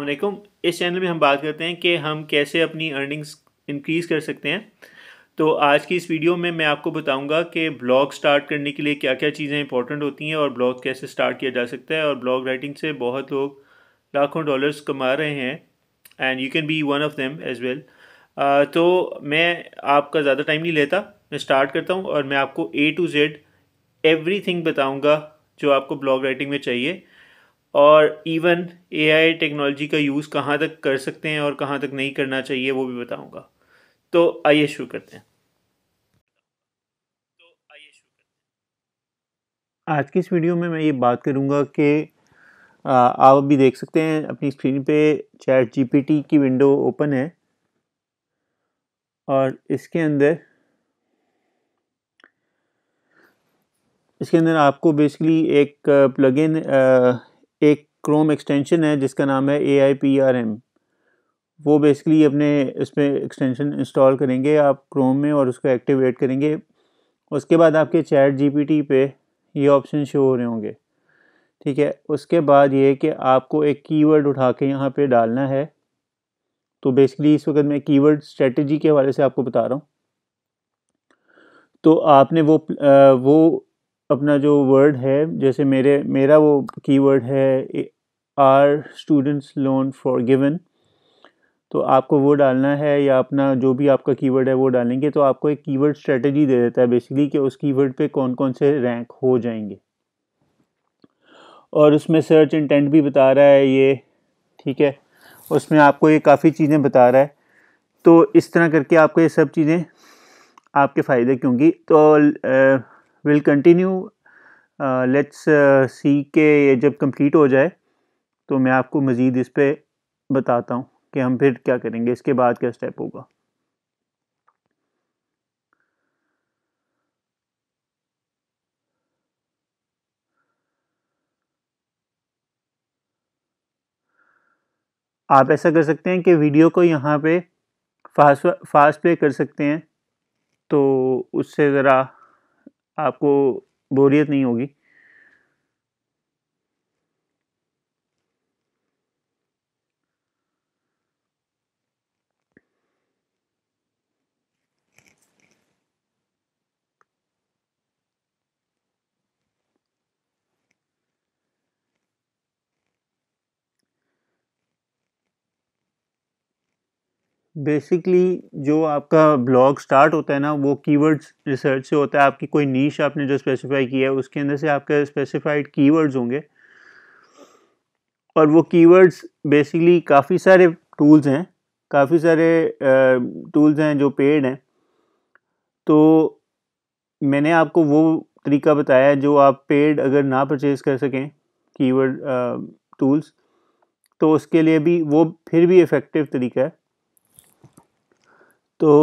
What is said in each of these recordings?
अल्लाम इस चैनल में हम बात करते हैं कि हम कैसे अपनी अर्निंग्स इंक्रीज़ कर सकते हैं तो आज की इस वीडियो में मैं आपको बताऊंगा कि ब्लॉग स्टार्ट करने के लिए क्या क्या चीज़ें इंपॉर्टेंट होती हैं और ब्लॉग कैसे स्टार्ट किया जा सकता है और ब्लॉग राइटिंग से बहुत लोग लाखों डॉलर्स कमा रहे हैं and you can be one of them as well तो मैं आपका ज़्यादा टाइम नहीं लेता मैं स्टार्ट करता हूँ और मैं आपको ए टू जेड एवरी बताऊँगा जो आपको ब्लॉग राइटिंग में चाहिए और इवन एआई टेक्नोलॉजी का यूज़ कहाँ तक कर सकते हैं और कहाँ तक नहीं करना चाहिए वो भी बताऊँगा तो, तो आइए शुरू करते हैं आज की इस वीडियो में मैं ये बात करूँगा कि आप अभी देख सकते हैं अपनी स्क्रीन पे चैट जीपीटी की विंडो ओपन है और इसके अंदर इसके अंदर आपको बेसिकली एक प्लगइन एक क्रोम एक्सटेंशन है जिसका नाम है A I P R M वो बेसिकली अपने इसमें एक्सटेंशन इंस्टॉल करेंगे आप क्रोम में और उसको एक्टिवेट करेंगे उसके बाद आपके चैट जीपीटी पे ये ऑप्शन शो हो रहे होंगे ठीक है उसके बाद ये कि आपको एक कीवर्ड उठा के यहाँ पे डालना है तो बेसिकली इस वक्त मैं कीवर्ड स्ट्रेटजी के हवाले से आपको बता रहा हूँ तो आपने वो वो अपना जो वर्ड है जैसे मेरे मेरा वो कीवर्ड है are students loan forgiven तो आपको वो डालना है या अपना जो भी आपका कीवर्ड है वो डालेंगे तो आपको एक कीवर्ड स्ट्रेटजी दे देता है बेसिकली कि उस कीवर्ड पे कौन कौन से रैंक हो जाएंगे और उसमें सर्च इंटेंट भी बता रहा है ये ठीक है उसमें आपको ये काफ़ी चीज़ें बता रहा है तो इस तरह करके आपको ये सब चीज़ें आपके फ़ायदे क्योंकि तो विल कंटिन्यू लेट्स सी के ये जब कंप्लीट हो जाए तो मैं आपको मज़ीद इस पर बताता हूँ कि हम फिर क्या करेंगे इसके बाद क्या स्टेप होगा आप ऐसा कर सकते हैं कि वीडियो को यहाँ पे फास्ट फास्ट प्ले कर सकते हैं तो उससे ज़रा आपको बोरियत नहीं होगी बेसिकली जो आपका ब्लॉग स्टार्ट होता है ना वो कीवर्ड्स रिसर्च से होता है आपकी कोई नीश आपने जो स्पेसिफाई किया है उसके अंदर से आपके स्पेसिफाइड कीवर्ड्स होंगे और वो कीवर्ड्स बेसिकली काफ़ी सारे टूल्स हैं काफ़ी सारे टूल्स हैं जो पेड हैं तो मैंने आपको वो तरीका बताया है जो आप पेड अगर ना परचेज कर सकें कीवर्ड टूल्स तो उसके लिए भी वो फिर भी इफ़ेक्टिव तरीका है तो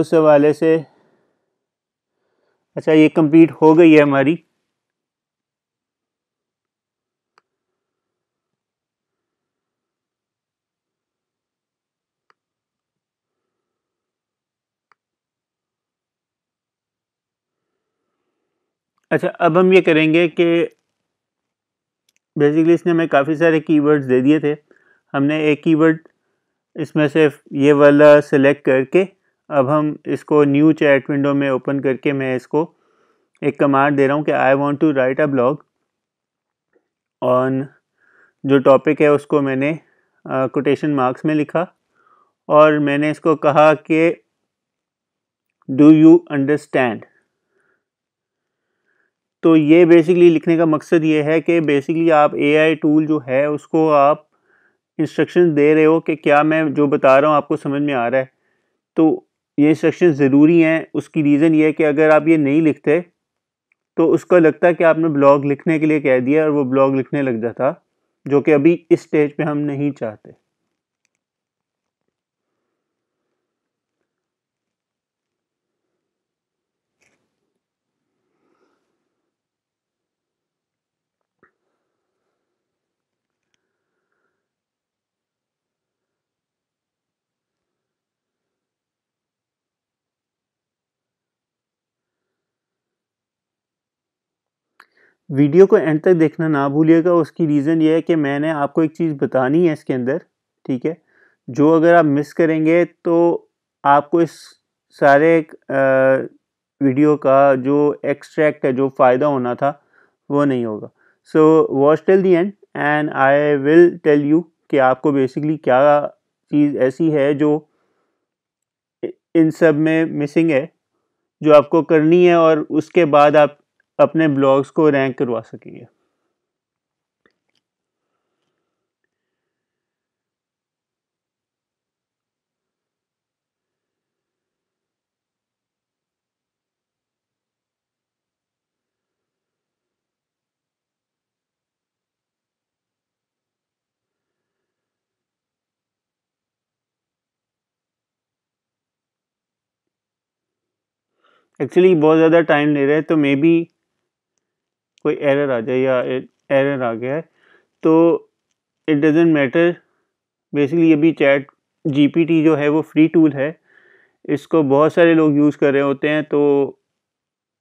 उस हवाले से अच्छा ये कंप्लीट हो गई है हमारी अच्छा अब हम ये करेंगे कि बेसिकली इसने हमें काफ़ी सारे कीवर्ड्स दे दिए थे हमने एक कीवर्ड इसमें से ये वाला सेलेक्ट करके अब हम इसको न्यू चैट विंडो में ओपन करके मैं इसको एक कमांड दे रहा हूँ कि I want to write a blog on जो टॉपिक है उसको मैंने कोटेशन uh, मार्क्स में लिखा और मैंने इसको कहा कि डू यू अंडरस्टैंड तो ये बेसिकली लिखने का मकसद ये है कि बेसिकली आप एआई टूल जो है उसको आप इंस्ट्रक्शन दे रहे हो कि क्या मैं जो बता रहा हूँ आपको समझ में आ रहा है तो ये इंस्ट्रक्शन ज़रूरी हैं उसकी रीज़न ये है कि अगर आप ये नहीं लिखते तो उसको लगता कि आपने ब्लॉग लिखने के लिए कह दिया और वो ब्लॉग लिखने लग जाता जो कि अभी इस स्टेज पे हम नहीं चाहते वीडियो को एंड तक देखना ना भूलिएगा उसकी रीज़न ये है कि मैंने आपको एक चीज़ बतानी है इसके अंदर ठीक है जो अगर आप मिस करेंगे तो आपको इस सारे वीडियो का जो एक्सट्रैक्ट है जो फ़ायदा होना था वो नहीं होगा so watch till the end and I will tell you कि आपको बेसिकली क्या चीज़ ऐसी है जो इन सब में मिसिंग है जो आपको करनी है और उसके बाद आप अपने ब्लॉग्स को रैंक करवा सकेंगे एक्चुअली बहुत ज़्यादा टाइम ले रहे हैं तो मे बी कोई एरर आ जाए या एरर आ गया है तो इट डजेंट मैटर बेसिकली अभी चैट जीपीटी जो है वो फ्री टूल है इसको बहुत सारे लोग यूज़ कर रहे होते हैं तो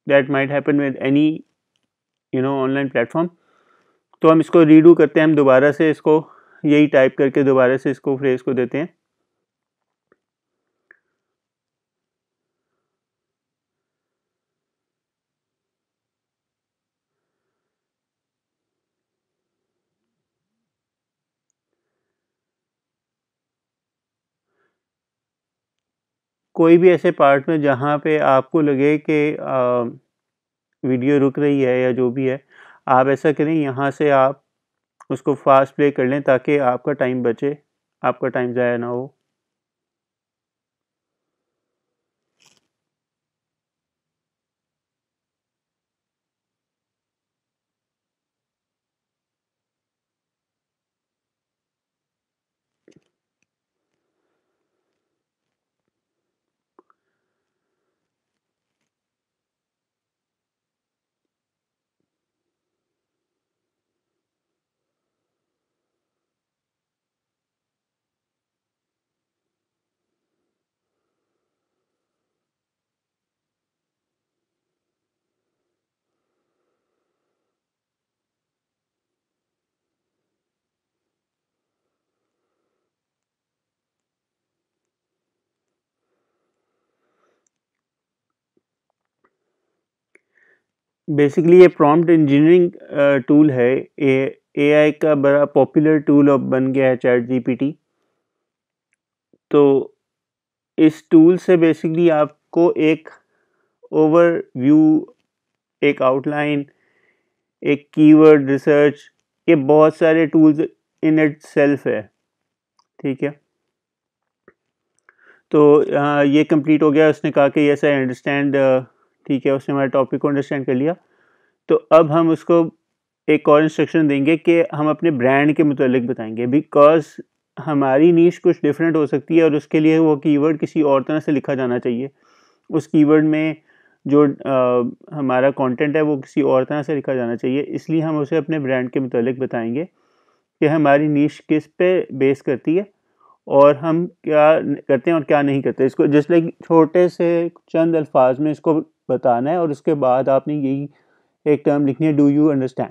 that might happen with any you know online platform तो हम इसको रीडू करते हैं हम दोबारा से इसको यही टाइप करके दोबारा से इसको फ्रेज़ को देते हैं कोई भी ऐसे पार्ट में जहाँ पे आपको लगे कि वीडियो रुक रही है या जो भी है आप ऐसा करें यहाँ से आप उसको फास्ट प्ले कर लें ताकि आपका टाइम बचे आपका टाइम ज़ाया ना हो बेसिकली ये प्रॉम्प्ट इंजीनियरिंग टूल है ए एआई का बड़ा पॉपुलर टूल अब बन गया है चैट जीपीटी तो इस टूल से बेसिकली आपको एक ओवर व्यू एक आउटलाइन एक कीवर्ड रिसर्च ये बहुत सारे टूल्स इन इट सेल्फ है ठीक है तो uh, ये कंप्लीट हो गया उसने कहा कि यस आई अंडरस्टैंड ठीक है उसने हमारे टॉपिक को अंडरस्टैंड कर लिया तो अब हम उसको एक और इंस्ट्रक्शन देंगे कि हम अपने ब्रांड के मतलब बताएंगे बिकॉज हमारी नीच कुछ डिफरेंट हो सकती है और उसके लिए वो कीवर्ड किसी और तरह से लिखा जाना चाहिए उस कीवर्ड में जो आ, हमारा कंटेंट है वो किसी और तरह से लिखा जाना चाहिए इसलिए हम उसे अपने ब्रांड के मतलब बताएंगे कि हमारी नीच किस पे बेस करती है और हम क्या करते हैं और क्या नहीं करते इसको जिस लाइक छोटे से चंद अल्फाज में इसको बताना है और उसके बाद आपने यही एक टर्म लिखनी है डू यू अंडरस्टैंड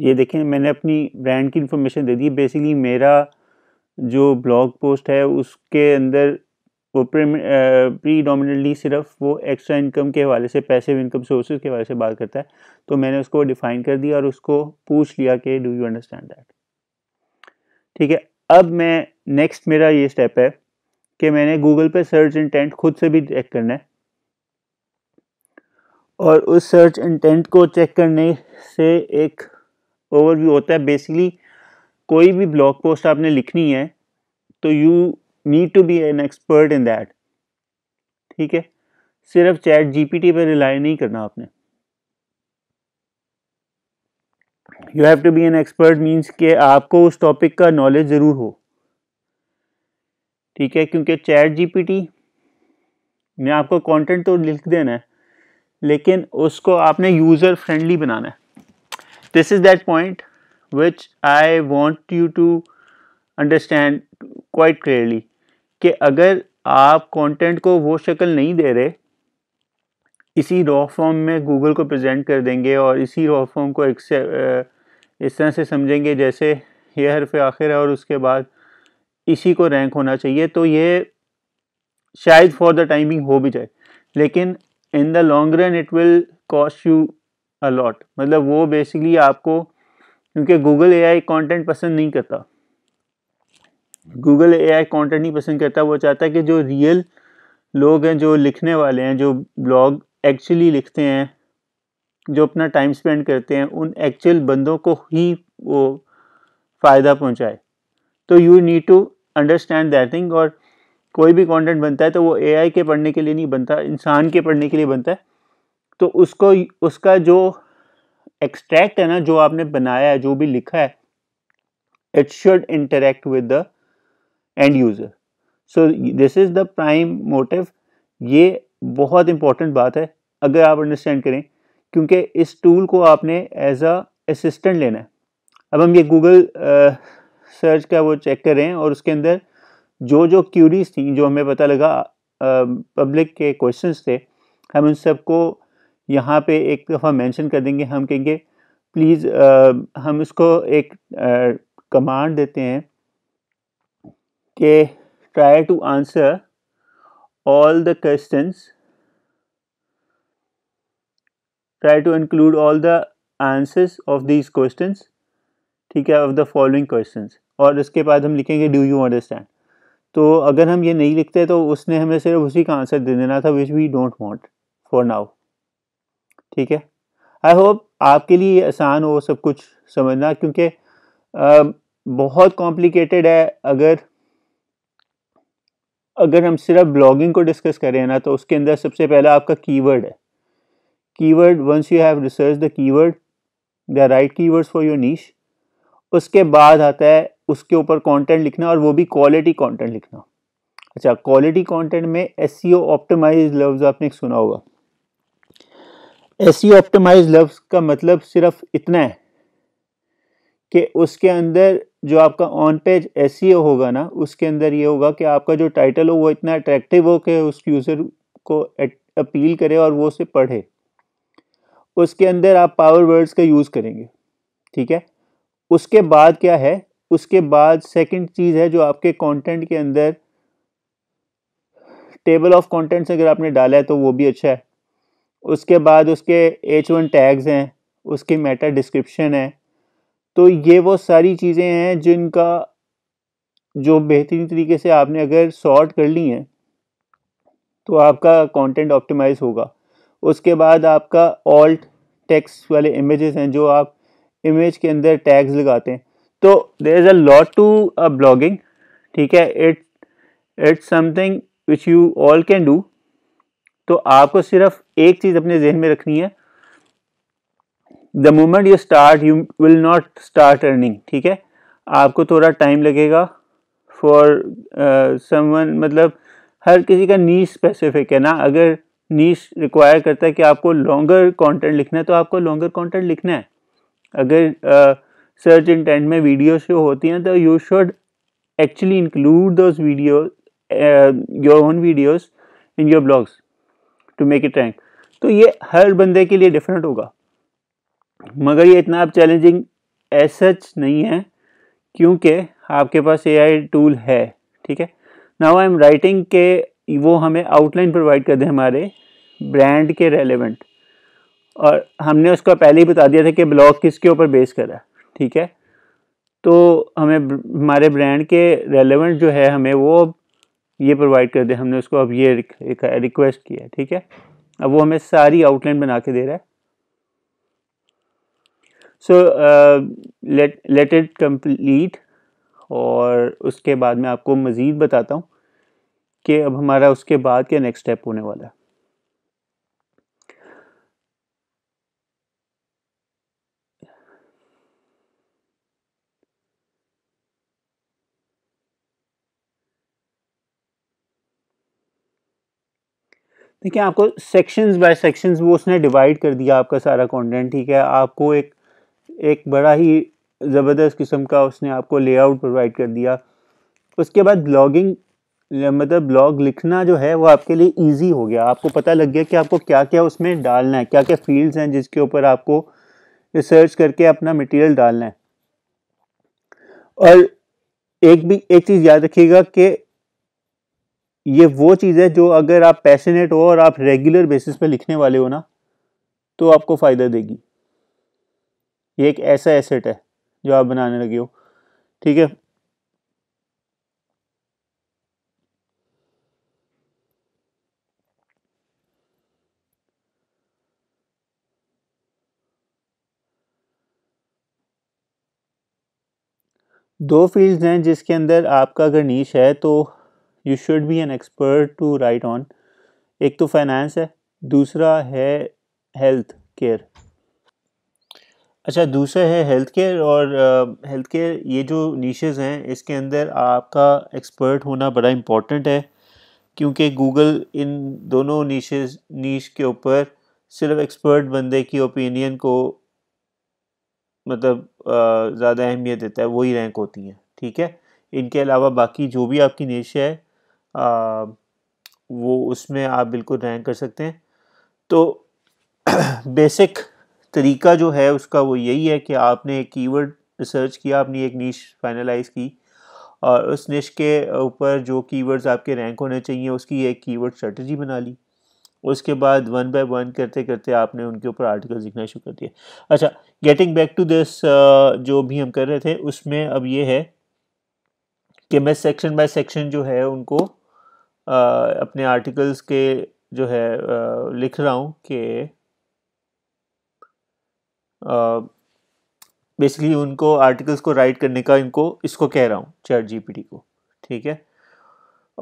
ये देखें मैंने अपनी ब्रांड की इन्फॉर्मेशन दे दी बेसिकली मेरा जो ब्लॉग पोस्ट है उसके अंदर वो प्री डोमिनेटली सिर्फ वो एक्स्ट्रा इनकम के हवाले से पैसिव इनकम सोर्सेज के हवाले से बात करता है तो मैंने उसको डिफ़ाइन कर दिया और उसको पूछ लिया कि डू यू अंडरस्टैंड दैट ठीक है अब मैं नेक्स्ट मेरा ये स्टेप है कि मैंने गूगल पे सर्च इंटेंट खुद से भी चेक करना है और उस सर्च इंटेंट को चेक करने से एक ओवरव्यू होता है बेसिकली कोई भी ब्लॉग पोस्ट आपने लिखनी है तो you need to be an expert in that ठीक है सिर्फ चैट जीपीटी पे रिलाई नहीं करना आपने you have to be an expert means के आपको उस टॉपिक का नॉलेज ज़रूर हो ठीक है क्योंकि चैट जीपीटी में आपको कंटेंट तो लिख देना है लेकिन उसको आपने यूज़र फ्रेंडली बनाना है this is that point which I want you to understand quite clearly कि अगर आप कंटेंट को वो शक्ल नहीं दे रहे इसी रॉ फॉर्म में गूगल को प्रेजेंट कर देंगे और इसी रॉ फॉर्म को इस तरह से समझेंगे जैसे ये हरफ आखिर है और उसके बाद इसी को रैंक होना चाहिए तो ये शायद फॉर द टाइमिंग हो भी जाए लेकिन in the long run it will cost you a lot मतलब वो बेसिकली आपको क्योंकि गूगल एआई कंटेंट पसंद नहीं करता गूगल एआई कंटेंट नहीं पसंद करता वो चाहता है कि जो रियल लोग हैं जो लिखने वाले हैं जो ब्लॉग एक्चुअली लिखते हैं जो अपना टाइम स्पेंड करते हैं उन एक्चुअल बंदों को ही वो फ़ायदा पहुंचाए तो you need to understand that thing और कोई भी कंटेंट बनता है तो वो एआई के पढ़ने के लिए नहीं बनता इंसान के पढ़ने के लिए बनता है तो उसको उसका जो एक्सट्रैक्ट है ना जो आपने बनाया है जो भी लिखा है it should interact with the end user so this is the prime motive ये बहुत इंपॉर्टेंट बात है अगर आप अंडरस्टैंड करें क्योंकि इस टूल को आपने एज अ असिस्टेंट लेना है अब हम ये गूगल सर्च uh, का वो चेक कर रहे हैं और उसके अंदर जो जो क्यूरीज थी जो हमें पता लगा पब्लिक uh, के क्वेश्चंस थे हम उन सबको यहाँ पे एक दफ़ा मेंशन कर देंगे हम कहेंगे प्लीज़ हम इसको एक कमांड देते हैं कि try to answer all the questions try to include all the answers of these questions ठीक है ऑफ द फॉलोइंग क्वेश्चंस और इसके बाद हम लिखेंगे डू यू अंडरस्टैंड तो अगर हम ये नहीं लिखते तो उसने हमें सिर्फ उसी का आंसर दे देना था which we don't want for now ठीक है आई होप आपके लिए आसान हो सब कुछ समझना क्योंकि बहुत कॉम्प्लिकेटेड है अगर अगर हम सिर्फ ब्लॉगिंग को डिस्कस करें ना तो उसके अंदर सबसे पहला आपका कीवर्ड है keyword once you have research the keyword the right keywords for your niche उसके बाद आता है उसके ऊपर कंटेंट लिखना और वो भी क्वालिटी कंटेंट लिखना अच्छा क्वालिटी कंटेंट में एस सी ऑप्टिमाइज लफ्ज़ आपने सुना होगा एस ऑप्टिमाइज लफ्ज़ का मतलब सिर्फ इतना है कि उसके अंदर जो आपका ऑन पेज एस होगा ना उसके अंदर ये होगा कि आपका जो टाइटल हो वो इतना अट्रैक्टिव हो कि उस यूज़र को अपील करे और वो उसे पढ़े उसके अंदर आप पावर वर्ड्स का यूज़ करेंगे ठीक है उसके बाद क्या है उसके बाद सेकंड चीज़ है जो आपके कंटेंट के अंदर टेबल ऑफ कंटेंट्स अगर आपने डाला है तो वो भी अच्छा है उसके बाद उसके एच वन टैग्स हैं उसकी मेटा डिस्क्रिप्शन है तो ये वो सारी चीज़ें हैं जिनका जो बेहतरीन तरीके से आपने अगर सॉर्ट कर ली हैं तो आपका कंटेंट ऑप्टिमाइज होगा उसके बाद आपका ऑल्ट टेक्स वाले इमेजेस हैं जो आप इमेज के अंदर टैग्स लगाते हैं तो there is a lot to a blogging ठीक है it it's something which you all can do तो आपको सिर्फ एक चीज़ अपने जहन में रखनी है the moment you start you will not start earning ठीक है आपको थोड़ा टाइम लगेगा फॉर समवन uh, मतलब हर किसी का नीच स्पेसिफिक है ना अगर नीच रिक्वायर करता है कि आपको लॉन्गर कंटेंट लिखना है तो आपको लॉन्गर कंटेंट लिखना है अगर सर्च uh, इंटेंट में वीडियो शो होती हैं तो you should actually include those video your own videos in your blogs to make it rank तो ये हर बंदे के लिए डिफरेंट होगा मगर ये इतना आप चैलेंजिंग एज सच नहीं है क्योंकि आपके पास ए टूल है ठीक है नाउ आई एम राइटिंग के वो हमें आउटलाइन प्रोवाइड कर दें हमारे ब्रांड के रेलेवेंट और हमने उसका पहले ही बता दिया था कि ब्लॉग किसके ऊपर बेस करा ठीक है तो हमें हमारे ब्रांड के रेलेवेंट जो है हमें वो ये प्रोवाइड कर दे हमने उसको अब ये रिक्वेस्ट किया ठीक है अब वो हमें सारी आउटलाइन बना के दे रहा है so let let it complete और उसके बाद मैं आपको मज़ीद बताता हूँ कि अब हमारा उसके बाद क्या नेक्स्ट स्टेप होने वाला है देखिए आपको सेक्शंस बाय सेक्शंस वो उसने डिवाइड कर दिया आपका सारा कंटेंट ठीक है आपको एक एक बड़ा ही ज़बरदस्त किस्म का उसने आपको लेआउट प्रोवाइड कर दिया उसके बाद ब्लॉगिंग मतलब ब्लॉग लिखना जो है वो आपके लिए इजी हो गया आपको पता लग गया कि आपको क्या क्या उसमें डालना है क्या क्या फील्ड्स हैं जिसके ऊपर आपको रिसर्च करके अपना मटेरियल डालना है और एक भी एक चीज़ याद रखिएगा कि ये वो चीज़ है जो अगर आप पैशनेट हो और आप रेगुलर बेसिस पे लिखने वाले हो ना तो आपको फ़ायदा देगी ये एक ऐसा एसेट है जो आप बनाने लगे हो ठीक है दो फील्ड्स हैं जिसके अंदर आपका अगर नीच है तो you should be an expert to write on एक तो फाइनेंस है दूसरा है हेल्थ केयर अच्छा दूसरा है हेल्थ केयर और हेल्थ uh, केयर ये जो नीशेज़ हैं इसके अंदर आपका एक्सपर्ट होना बड़ा इम्पोर्टेंट है क्योंकि गूगल इन दोनों नीशेज नीश के ऊपर सिर्फ एक्सपर्ट बंदे की ओपिनियन को मतलब ज़्यादा अहमियत देता है वही रैंक होती हैं ठीक है इनके अलावा बाकी जो भी आपकी नीश है आ, वो उसमें आप बिल्कुल रैंक कर सकते हैं तो बेसिक तरीका जो है उसका वो यही है कि आपने एक कीवर्ड रिसर्च किया आपने एक नीच फाइनलाइज की और उस निश के ऊपर जो कीवर्ड्स आपके रैंक होने चाहिए उसकी एक कीवर्ड स्ट्रेटजी बना ली उसके बाद वन बाय वन करते करते आपने उनके ऊपर आर्टिकल लिखना शुरू कर दिया अच्छा गेटिंग बैक टू दिस जो भी हम कर रहे थे उसमें अब ये है कि मैं सेक्शन बाय सेक्शन जो है उनको अपने आर्टिकल्स के जो है लिख रहा हूँ कि बेसिकली उनको आर्टिकल्स को राइट करने का इनको इसको कह रहा हूँ चार जीपीटी को ठीक है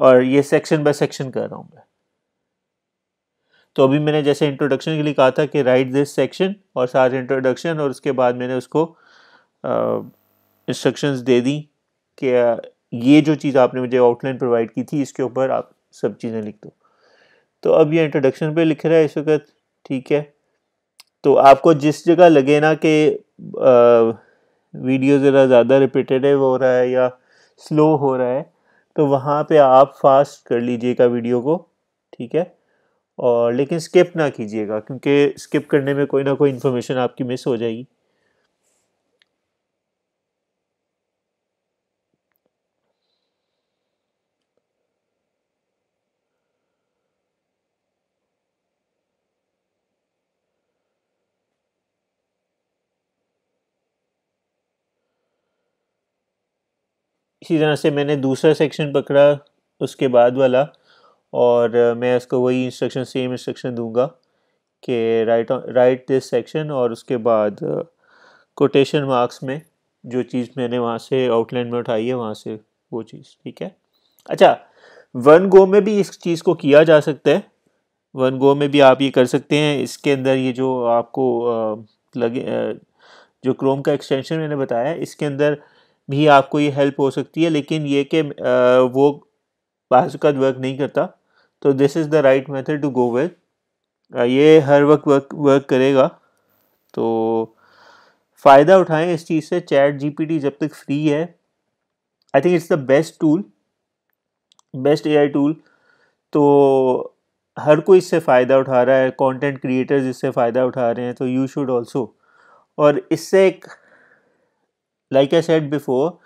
और ये सेक्शन बाय सेक्शन कर रहा हूँ मैं तो अभी मैंने जैसे इंट्रोडक्शन के लिए कहा था कि राइट दिस सेक्शन और साथ इंट्रोडक्शन और उसके बाद मैंने उसको इंस्ट्रक्शंस दे दी कि ये जो चीज़ आपने मुझे आउटलाइन प्रोवाइड की थी इसके ऊपर आप सब चीज़ें लिख दो तो अब ये इंट्रोडक्शन पे लिख रहा है इस वक्त ठीक है तो आपको जिस जगह लगे ना कि वीडियो ज़रा ज़्यादा रिपीटेटिव हो रहा है या स्लो हो रहा है तो वहाँ पे आप फास्ट कर लीजिएगा वीडियो को ठीक है और लेकिन स्किप ना कीजिएगा क्योंकि स्किप करने में कोई ना कोई इन्फॉर्मेशन आपकी मिस हो जाएगी इसी तरह से मैंने दूसरा सेक्शन पकड़ा उसके बाद वाला और मैं इसको वही इंस्ट्रक्शन सेम इंस्ट्रक्शन दूंगा कि राइट राइट दिस सेक्शन और उसके बाद कोटेशन मार्क्स में जो चीज़ मैंने वहाँ से आउटलाइन में उठाई है वहाँ से वो चीज़ ठीक है अच्छा वन गो में भी इस चीज़ को किया जा सकता है वन गो में भी आप ये कर सकते हैं इसके अंदर ये जो आपको लगे जो क्रोम का एक्सटेंशन मैंने बताया इसके अंदर भी आपको ये हेल्प हो सकती है लेकिन ये कि वो बाज़ वर्क नहीं करता तो this is the right method to go with ये हर वक्त वर्क वर्क करेगा तो फ़ायदा उठाएं इस चीज़ से चैट जीपीटी जब तक फ्री है I think it's the best tool best AI tool तो हर कोई इससे फ़ायदा उठा रहा है कंटेंट क्रिएटर्स इससे फ़ायदा उठा रहे हैं तो यू शुड आल्सो और इससे एक लाइक आई सेड बिफोर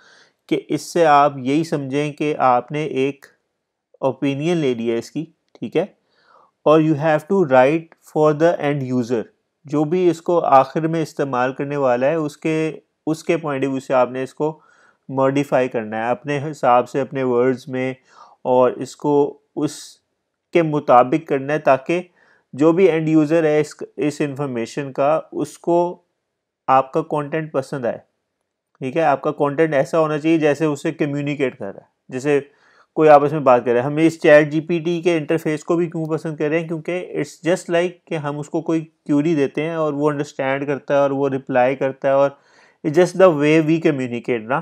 कि इससे आप यही समझें कि आपने एक ओपिनियन ले लिया इसकी ठीक है और you have to write for the end user जो भी इसको आखिर में इस्तेमाल करने वाला है उसके उसके पॉइंट ऑफ व्यू से आपने इसको मॉडिफाई करना है अपने हिसाब से अपने वर्ड्स में और इसको उसके मुताबिक करना है ताकि जो भी एंड यूज़र है इस इस इंफॉर्मेशन का उसको आपका कंटेंट पसंद आए ठीक है आपका कंटेंट ऐसा होना चाहिए जैसे उसे कम्युनिकेट कर रहा है जैसे कोई आपस में बात कर रहा है हम इस चैट जीपीटी के इंटरफेस को भी क्यों पसंद कर रहे हैं क्योंकि इट्स जस्ट लाइक कि हम उसको कोई क्यूरी देते हैं और वो अंडरस्टैंड करता है और वो रिप्लाई करता है और it's just the way we communicate ना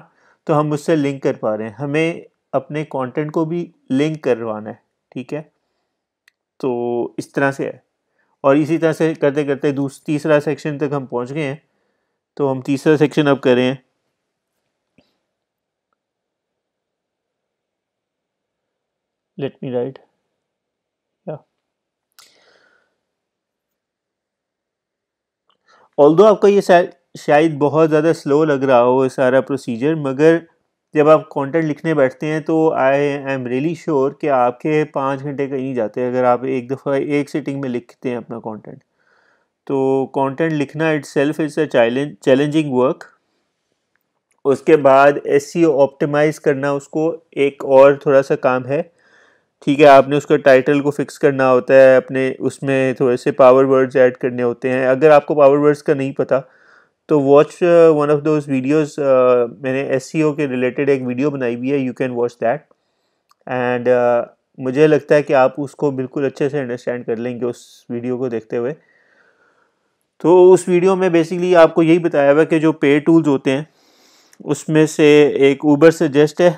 तो हम उससे लिंक कर पा रहे हैं हमें अपने कॉन्टेंट को भी लिंक करवाना है ठीक है तो इस तरह से है और इसी तरह से करते करते दूसरा तीसरा सेक्शन तक हम पहुँच गए हैं तो हम तीसरा सेक्शन अब करें let me write yeah although आपको ये शायद बहुत ज़्यादा स्लो लग रहा हो सारा प्रोसीजर मगर जब आप कंटेंट लिखने बैठते हैं तो I I am really sure कि आपके पाँच घंटे कहीं जाते अगर आप एक दफ़ा एक सिटिंग में लिखते हैं अपना कंटेंट तो कंटेंट लिखना itself is a challenging work उसके बाद एस ऑप्टिमाइज़ e करना उसको एक और थोड़ा सा काम है ठीक है आपने उसका टाइटल को फिक्स करना होता है अपने उसमें थोड़े से पावर वर्ड्स ऐड करने होते हैं अगर आपको पावर वर्ड्स का नहीं पता तो watch one of those videos मैंने एस e के रिलेटेड एक वीडियो बनाई हुई है you can watch that and मुझे लगता है कि आप उसको बिल्कुल अच्छे से अंडरस्टैंड कर लेंगे उस वीडियो को देखते हुए तो उस वीडियो में बेसिकली आपको यही बताया हुआ कि जो पे टूल्स होते हैं उसमें से एक ऊबर सजेस्ट है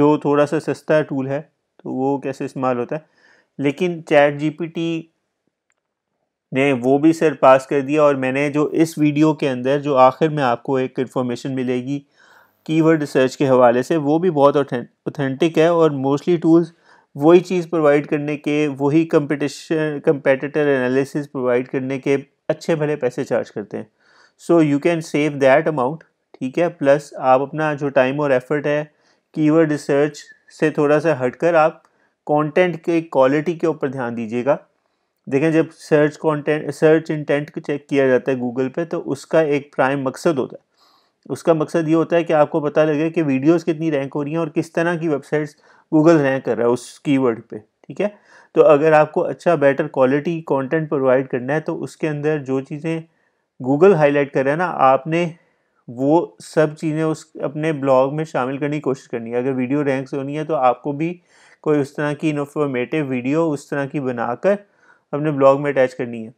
जो थोड़ा सा सस्ता टूल है तो वो कैसे इस्तेमाल होता है लेकिन चैट जी ने वो भी सर पास कर दिया और मैंने जो इस वीडियो के अंदर जो आखिर में आपको एक इन्फॉर्मेशन मिलेगी कीवर्ड सर्च के हवाले से वो भी बहुत ऑथेंटिक है और मोस्टली टूल्स वही चीज़ प्रोवाइड करने के वही कंपटीशन कंपेटिटर एनालिसिस प्रोवाइड करने के अच्छे भले पैसे चार्ज करते हैं so you can save that amount ठीक है प्लस आप अपना जो टाइम और एफर्ट है कीवर्ड रिसर्च से थोड़ा सा हटकर आप कंटेंट के क्वालिटी के ऊपर ध्यान दीजिएगा देखें जब सर्च कंटेंट सर्च इंटेंट को चेक किया जाता है गूगल पे तो उसका एक प्राइम मकसद होता है उसका मकसद ये होता है कि आपको पता लगे कि वीडियोस कितनी रैंक हो रही हैं और किस तरह की वेबसाइट्स गूगल रैंक कर रहा है उस कीवर्ड पे ठीक है तो अगर आपको अच्छा बेटर क्वालिटी कंटेंट प्रोवाइड करना है तो उसके अंदर जो चीज़ें गूगल हाईलाइट कर रहा है ना आपने वो सब चीज़ें उस अपने ब्लॉग में शामिल करने की कोशिश करनी है अगर वीडियो रैंक से होनी है तो आपको भी कोई उस तरह की इनफॉर्मेटिव वीडियो उस तरह की बनाकर अपने ब्लॉग में अटैच करनी है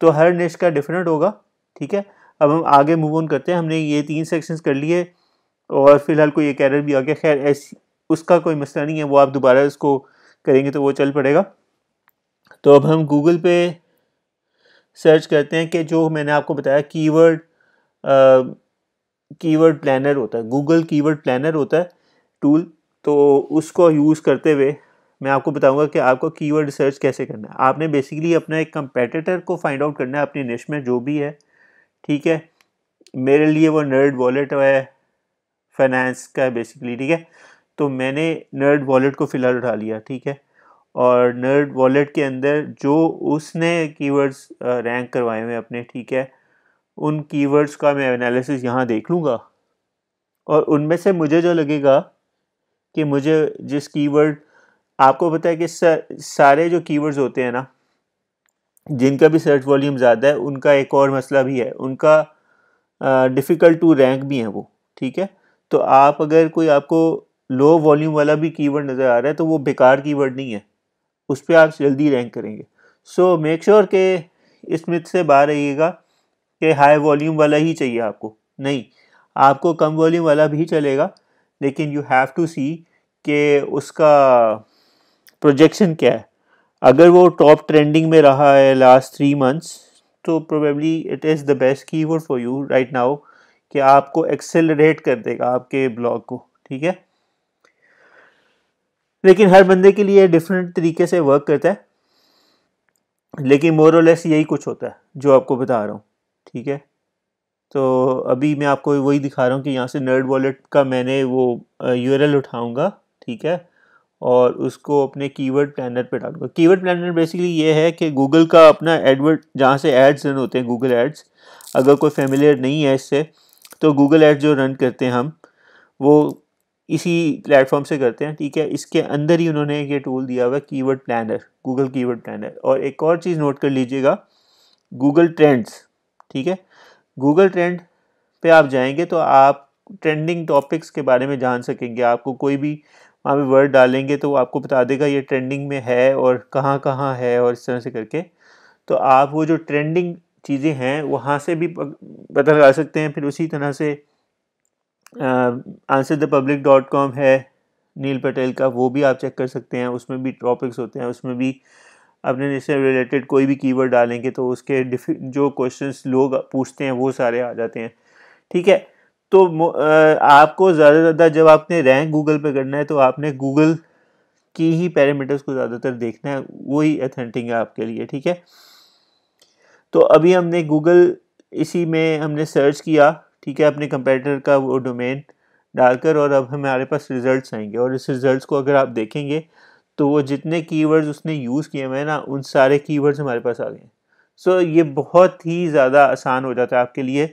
तो हर निश का डिफरेंट होगा ठीक है अब हम आगे मूव ऑन करते हैं हमने ये तीन सेक्शंस कर लिए और फिलहाल कोई एक एरर भी आ गया खैर ऐसी उसका कोई मसला नहीं है वो आप दोबारा इसको करेंगे तो वो चल पड़ेगा तो अब हम गूगल पे सर्च करते हैं कि जो मैंने आपको बताया कीवर्ड कीवर्ड प्लानर होता है गूगल कीवर्ड प्लानर होता है टूल तो उसको यूज़ करते हुए मैं आपको बताऊंगा कि आपको कीवर्ड सर्च कैसे करना है आपने बेसिकली अपना एक कंपेटिटर को फाइंड आउट करना है अपनी निश में जो भी है ठीक है मेरे लिए वो नर्ड वॉलेट है फाइनेंस का है बेसिकली ठीक है तो मैंने नर्ड वॉलेट को फ़िलहाल उठा लिया ठीक है और नर्ड वॉलेट के अंदर जो उसने कीवर्ड्स रैंक करवाए हुए अपने ठीक है उन कीवर्ड्स का मैं एनालिसिस यहाँ देख लूँगा और उनमें से मुझे जो लगेगा कि मुझे जिस कीवर्ड आपको पता है कि सारे जो कीवर्ड्स होते हैं ना जिनका भी सर्च वॉल्यूम ज़्यादा है उनका एक और मसला भी है उनका डिफ़िकल्ट टू रैंक भी हैं वो ठीक है तो आप अगर कोई आपको लो वॉल्यूम वाला भी कीवर्ड नज़र आ रहा है तो वो बेकार कीवर्ड नहीं है उस पर आप जल्दी रैंक करेंगे सो मेक श्योर के इसमें से बाहर रहिएगा कि हाई वॉल्यूम वाला ही चाहिए आपको नहीं आपको कम वॉल्यूम वाला भी चलेगा लेकिन यू हैव टू सी कि उसका प्रोजेक्शन क्या है अगर वो टॉप ट्रेंडिंग में रहा है लास्ट थ्री मंथ्स तो probably it is the best keyword for you right now कि आपको एक्सेलरेट कर देगा आपके ब्लॉग को ठीक है लेकिन हर बंदे के लिए डिफरेंट तरीके से वर्क करता है लेकिन मोर और लेस यही कुछ होता है जो आपको बता रहा हूँ ठीक है तो अभी मैं आपको वही दिखा रहा हूँ कि यहाँ से नर्ड वॉलेट का मैंने वो यू एल उठाऊँगा ठीक है और उसको अपने कीवर्ड प्लानर पे डालूंगा कीवर्ड प्लानर बेसिकली ये है कि गूगल का अपना एडवर्ड जहाँ से एड्स रन होते हैं गूगल एड्स अगर कोई फेमिलियर नहीं है इससे तो गूगल एड्स जो रन करते हैं हम वो इसी प्लेटफॉर्म से करते हैं ठीक है इसके अंदर ही उन्होंने ये टूल दिया हुआ है keyword planner Google keyword planner और एक और चीज़ नोट कर लीजिएगा गूगल ट्रेंड्स ठीक है गूगल ट्रेंड पे आप जाएंगे तो आप ट्रेंडिंग टॉपिक्स के बारे में जान सकेंगे आपको कोई भी वहाँ पे वर्ड डालेंगे तो आपको बता देगा ये ट्रेंडिंग में है और कहाँ कहाँ है और इस तरह से करके तो आप वो जो ट्रेंडिंग चीज़ें हैं वहाँ से भी पता लगा सकते हैं फिर उसी तरह से answer the public dot com है नील पटेल का वो भी आप चेक कर सकते हैं उसमें भी टॉपिक्स होते हैं उसमें भी अपने इससे रिलेटेड कोई भी कीवर्ड डालेंगे तो उसके जो क्वेश्चन लोग पूछते हैं वो सारे आ जाते हैं ठीक है तो आपको ज़्यादा से ज़्यादा जब आपने रैंक गूगल पे करना है तो आपने गूगल की ही पैरामीटर्स को ज़्यादातर देखना है वही अथेंटिक है आपके लिए ठीक है तो अभी हमने गूगल इसी में हमने सर्च किया ठीक है अपने कंपेटर का वो डोमेन डालकर और अब हमारे पास रिज़ल्ट आएंगे और इस रिज़ल्ट को अगर आप देखेंगे तो वो जितने कीवर्ड्स उसने यूज़ किए हुए हैं ना उन सारे कीवर्ड्स हमारे पास आ गए हैं सो ये बहुत ही ज़्यादा आसान हो जाता है आपके लिए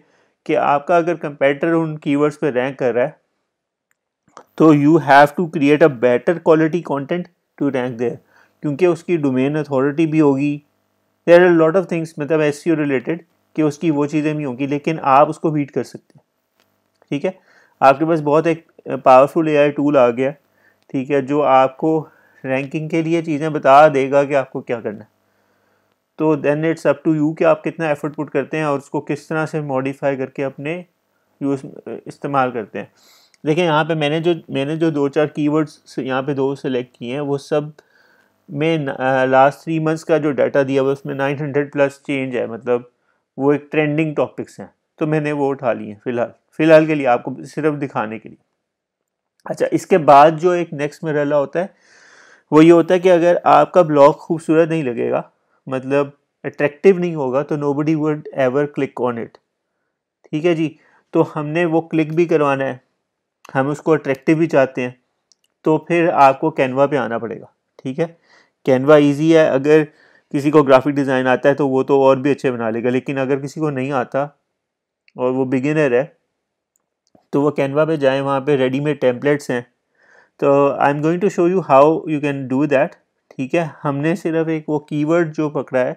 कि आपका अगर कंपेटर उन कीवर्ड्स पे रैंक कर रहा है तो you have to create a better quality content to rank there क्योंकि उसकी डोमेन अथॉरिटी भी होगी there are lot of things मतलब एस रिलेटेड e कि उसकी वो चीज़ें भी होंगी लेकिन आप उसको बीट कर सकते हैं ठीक है आपके पास बहुत एक पावरफुल ए टूल आ गया ठीक है जो आपको रैंकिंग के लिए चीज़ें बता देगा कि आपको क्या करना है तो then it's up to you कि आप कितना एफर्ट पुट करते हैं और उसको किस तरह से मॉडिफाई करके अपने यूज इस्तेमाल करते हैं देखिए यहाँ पे मैंने जो मैंने जो दो चार कीवर्ड्स यहाँ पे दो सेलेक्ट किए हैं वो सब में लास्ट थ्री मंथ्स का जो डाटा दिया हुआ उसमें नाइन हंड्रेड प्लस चेंज है मतलब वो एक ट्रेंडिंग टॉपिक्स हैं तो मैंने वो उठा लिए हैं फ़िलहाल फ़िलहाल के लिए आपको सिर्फ दिखाने के लिए अच्छा इसके बाद जो एक नेक्स्ट मरहला होता है वो ये होता है कि अगर आपका ब्लॉग खूबसूरत नहीं लगेगा मतलब अट्रैक्टिव नहीं होगा तो nobody would ever click on it ठीक है जी तो हमने वो क्लिक भी करवाना है हम उसको अट्रैक्टिव भी चाहते हैं तो फिर आपको कैनवा पे आना पड़ेगा ठीक है कैनवा इजी है अगर किसी को ग्राफिक डिज़ाइन आता है तो वो तो और भी अच्छे बना लेगा लेकिन अगर किसी को नहीं आता और वो बिगिनर है तो वो कैनवा पे जाए वहाँ पे रेडीमेड टेम्पलेट्स हैं तो I am going to show you how you can do that ठीक है हमने सिर्फ एक वो कीवर्ड जो पकड़ा है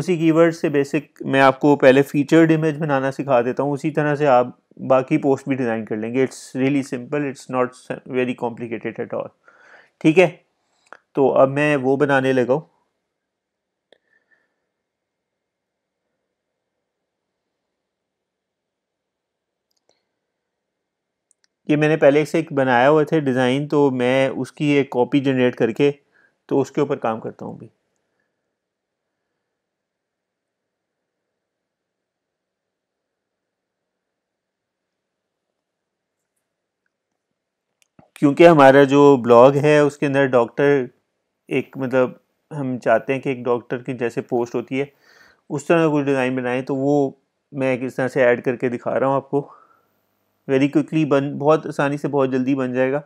उसी कीवर्ड से बेसिक मैं आपको पहले फीचर्ड इमेज बनाना सिखा देता हूँ उसी तरह से आप बाकी पोस्ट भी डिज़ाइन कर लेंगे it's really simple it's not very complicated at all ठीक है तो अब मैं वो बनाने लगाऊँ ये मैंने पहले से एक बनाया हुआ थे डिज़ाइन तो मैं उसकी एक कॉपी जनरेट करके तो उसके ऊपर काम करता हूँ भी क्योंकि हमारा जो ब्लॉग है उसके अंदर डॉक्टर एक मतलब हम चाहते हैं कि एक डॉक्टर की जैसे पोस्ट होती है उस तरह कुछ डिज़ाइन बनाएं तो वो मैं किस तरह से ऐड करके दिखा रहा हूँ आपको वेरी क्विकली बन बहुत आसानी से बहुत जल्दी बन जाएगा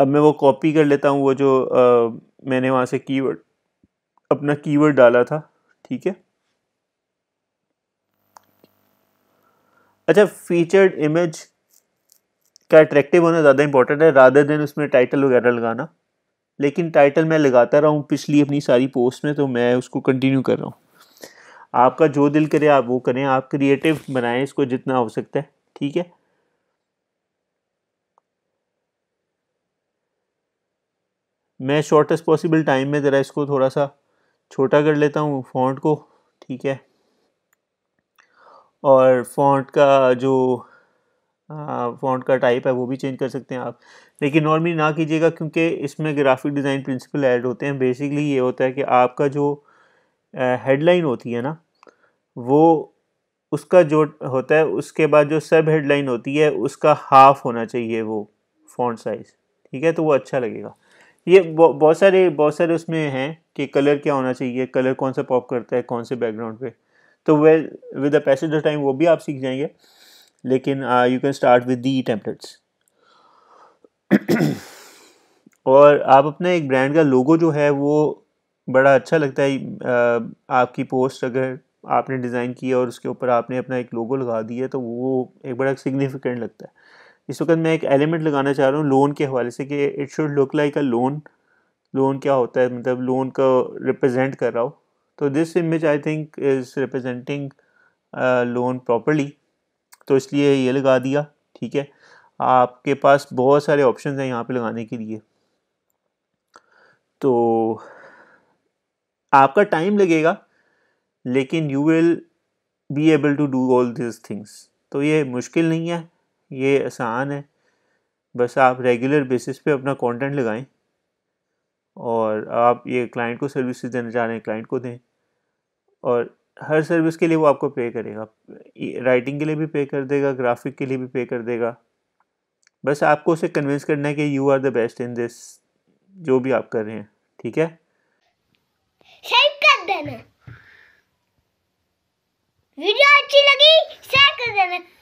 अब मैं वो कॉपी कर लेता हूँ वो जो आ, मैंने वहाँ से कीवर्ड अपना कीवर्ड डाला था ठीक है अच्छा फीचर्ड इमेज का अट्रैक्टिव होना ज़्यादा इंपॉर्टेंट है राधर देन उसमें टाइटल वगैरह लगाना लेकिन टाइटल मैं लगाता रहा हूँ पिछली अपनी सारी पोस्ट में तो मैं उसको कंटिन्यू कर रहा हूँ आपका जो दिल करे आप वो करें आप क्रिएटिव बनाएं इसको जितना हो सकता है ठीक है मैं शॉर्टेस्ट पॉसिबल टाइम में ज़रा इसको थोड़ा सा छोटा कर लेता हूँ फॉन्ट को ठीक है और फॉन्ट का जो फॉन्ट का टाइप है वो भी चेंज कर सकते हैं आप लेकिन नॉर्मली ना कीजिएगा क्योंकि इसमें ग्राफिक डिज़ाइन प्रिंसिपल ऐड होते हैं बेसिकली ये होता है कि आपका जो हेडलाइन होती है ना वो उसका जो होता है उसके बाद जो सब हेडलाइन होती है उसका हाफ होना चाहिए वो फ़ॉन्ट साइज़ ठीक है तो वो अच्छा लगेगा ये बहुत सारे बहुत सारे उसमें हैं कि कलर क्या होना चाहिए कलर कौन सा पॉप करता है कौन से बैकग्राउंड पे तो way with the passage of time वो भी आप सीख जाएंगे लेकिन you can start with the templates और आप अपना एक ब्रांड का लोगो जो है वो बड़ा अच्छा लगता है आपकी पोस्ट अगर आपने डिज़ाइन की और उसके ऊपर आपने अपना एक लोगो लगा दिया तो वो एक बड़ा सिग्निफिकेंट लगता है इस वक्त मैं एक एलिमेंट लगाना चाह रहा हूँ लोन के हवाले से कि it should look like a loan loan क्या होता है मतलब लोन का रिप्रेजेंट कर रहा हो तो this image I think is representing loan properly तो इसलिए ये लगा दिया ठीक है आपके पास बहुत सारे ऑप्शन हैं यहाँ पे लगाने के लिए तो आपका टाइम लगेगा लेकिन you will be able to do all this things तो ये मुश्किल नहीं है ये आसान है बस आप रेगुलर बेसिस पे अपना कंटेंट लगाएं और आप ये क्लाइंट को सर्विसेज देना चाह रहे हैं क्लाइंट को दें और हर सर्विस के लिए वो आपको पे करेगा राइटिंग के लिए भी पे कर देगा ग्राफिक के लिए भी पे कर देगा बस आपको उसे कन्विंस करना है कि you are the best in this जो भी आप कर रहे हैं ठीक है सब्सक्राइब कर देना वीडियो अच्छी लगी शेयर कर देना